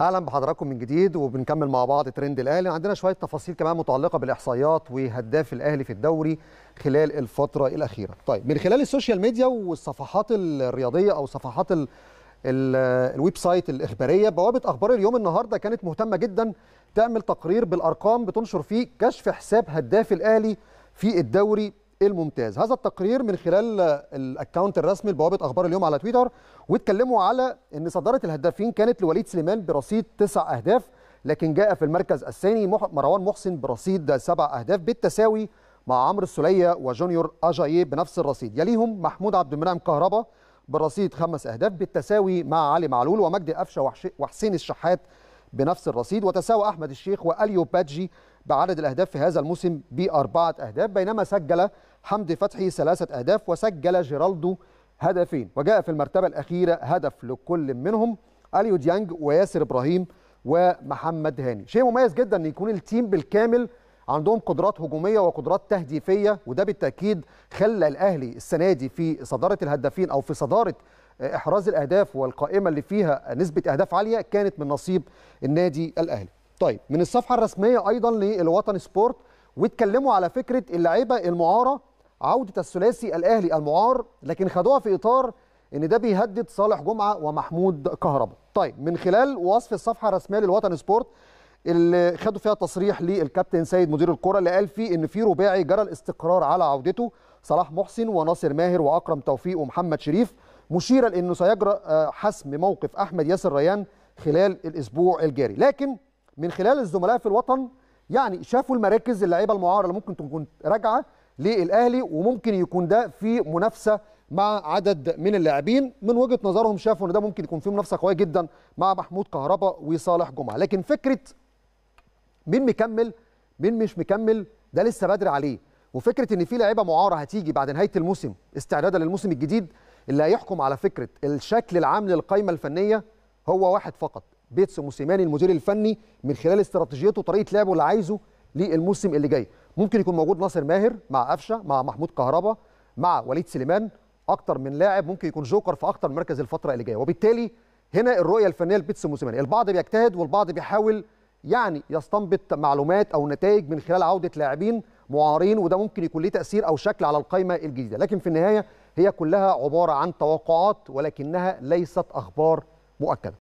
اهلا بحضراتكم من جديد وبنكمل مع بعض ترند الاهلي عندنا شويه تفاصيل كمان متعلقه بالاحصائيات وهداف الاهلي في الدوري خلال الفتره الاخيره طيب من خلال السوشيال ميديا والصفحات الرياضيه او صفحات الـ الـ الويب سايت الاخباريه بوابه اخبار اليوم النهارده كانت مهتمه جدا تعمل تقرير بالارقام بتنشر فيه كشف حساب هداف الاهلي في الدوري ايه الممتاز هذا التقرير من خلال الاكونت الرسمي لبوابه اخبار اليوم على تويتر واتكلموا على ان صداره الهدافين كانت لوليد سليمان برصيد تسع اهداف لكن جاء في المركز الثاني مروان محسن برصيد سبع اهداف بالتساوي مع عمرو السوليه وجونيور اجاييه بنفس الرصيد يليهم محمود عبد المنعم كهربا برصيد خمس اهداف بالتساوي مع علي معلول ومجدي قفشه وحسين الشحات بنفس الرصيد وتساوى أحمد الشيخ وأليو باتجي بعدد الأهداف في هذا الموسم بأربعة أهداف بينما سجل حمدي فتحي ثلاثة أهداف وسجل جيرالدو هدفين وجاء في المرتبة الأخيرة هدف لكل منهم أليو ديانج وياسر إبراهيم ومحمد هاني شيء مميز جدا أن يكون التيم بالكامل عندهم قدرات هجوميه وقدرات تهديفيه وده بالتاكيد خلى الاهلي السنه دي في صداره الهدافين او في صداره احراز الاهداف والقائمه اللي فيها نسبه اهداف عاليه كانت من نصيب النادي الاهلي طيب من الصفحه الرسميه ايضا للوطن سبورت واتكلموا على فكره اللعيبه المعاره عوده الثلاثي الاهلي المعار لكن خدوها في اطار ان ده بيهدد صالح جمعه ومحمود كهربا طيب من خلال وصف الصفحه الرسميه للوطن سبورت اللي خدوا فيها تصريح للكابتن سيد مدير الكره اللي قال فيه ان في رباعي جرى الاستقرار على عودته صلاح محسن وناصر ماهر واكرم توفيق ومحمد شريف مشيرة لأنه سيجرى آه، حسم موقف أحمد ياسر ريان خلال الأسبوع الجاري لكن من خلال الزملاء في الوطن يعني شافوا المراكز اللعيبة المعارة اللي ممكن تكون راجعة للأهلي وممكن يكون ده في منافسة مع عدد من اللاعبين من وجهة نظرهم شافوا أن ده ممكن يكون في منافسة قوية جدا مع محمود كهربا وصالح جمعة لكن فكرة مين مكمل مين مش مكمل ده لسه بدري عليه وفكره ان في لعيبه معاره هتيجي بعد نهايه الموسم استعدادا للموسم الجديد اللي هيحكم على فكره الشكل العام للقائمه الفنيه هو واحد فقط بيتسو موسيماني المدير الفني من خلال استراتيجيته وطريقه لعبه اللي عايزه للموسم اللي جاي ممكن يكون موجود ناصر ماهر مع قفشه مع محمود كهربا مع وليد سليمان اكتر من لاعب ممكن يكون جوكر في اكتر من مركز الفتره اللي جايه وبالتالي هنا الرؤيه الفنيه لبيتسو موسيماني البعض بيجتهد والبعض بيحاول يعني يستنبط معلومات او نتائج من خلال عوده لاعبين معارين وده ممكن يكون ليه تاثير او شكل على القائمه الجديده لكن في النهايه هي كلها عباره عن توقعات ولكنها ليست اخبار مؤكده